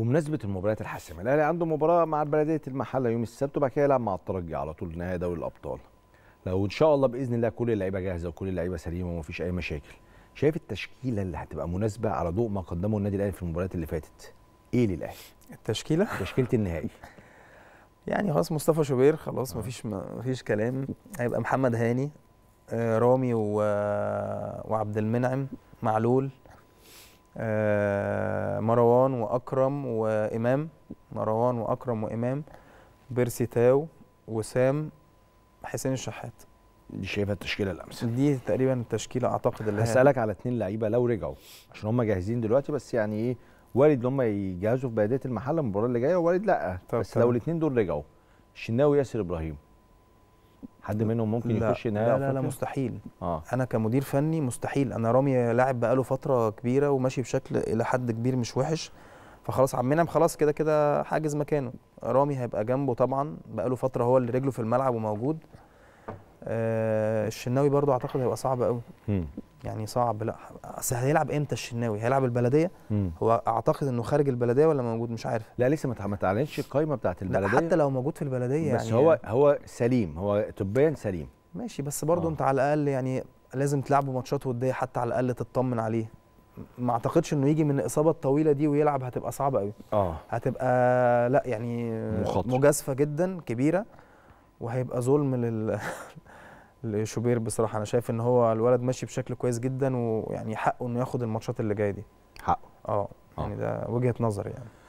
بمناسبه المباريات الحاسمه الاهلي عنده مباراه مع بلديه المحله يوم السبت وبعد كده يلعب مع الترجي على طول نهائي دوري الابطال لو ان شاء الله باذن الله كل اللعيبه جاهزه وكل اللعيبه سليمه ومفيش اي مشاكل شايف التشكيله اللي هتبقى مناسبه على ضوء ما قدمه النادي الاهلي في المباريات اللي فاتت ايه للاهلي التشكيله تشكيله النهائي يعني خلاص مصطفى شوبير خلاص مفيش مفيش كلام هيبقى محمد هاني آه، رامي و... آه، وعبد المنعم معلول آه، مروان واكرم وامام مروان واكرم وامام بيرسي تاو وسام حسين الشحات دي شايفها التشكيله الامثل دي تقريبا التشكيله اعتقد اللي هسالك على اثنين لعيبه لو رجعوا عشان هم جاهزين دلوقتي بس يعني ايه وارد ان هم يجهزوا في بدايه المحله المباراه اللي جايه وارد لا بس لو الاثنين دول رجعوا الشناوي ياسر ابراهيم حد منهم ممكن لا يخش نهائي لا لا, لا مستحيل آه. انا كمدير فني مستحيل انا رامي لاعب بقاله فتره كبيره وماشي بشكل الى حد كبير مش وحش فخلاص عمنا خلاص كده كده حاجز مكانه رامي هيبقى جنبه طبعا بقاله فتره هو اللي رجله في الملعب وموجود آه الشناوي برضو اعتقد هيبقى صعب قوي يعني صعب لا اصل هيلعب امتى الشناوي هيلعب البلديه مم. هو اعتقد انه خارج البلديه ولا موجود مش عارف لا لسه ما تعلنش القايمه بتاعه البلديه لا حتى لو موجود في البلديه بس يعني هو هو سليم هو طبيا سليم ماشي بس برضه آه. انت على الاقل يعني لازم تلعبه ماتشات وديه حتى على الاقل تطمن عليه ما اعتقدش انه يجي من الاصابه الطويله دي ويلعب هتبقى صعبه قوي اه هتبقى لا يعني مخاطر. مجازفه جدا كبيره وهيبقى ظلم لل لشوبير بصراحه انا شايف ان هو الولد ماشي بشكل كويس جدا ويعني حقه انه ياخد الماتشات اللي جايه دي حقه اه, آه. يعني ده وجهه نظري يعني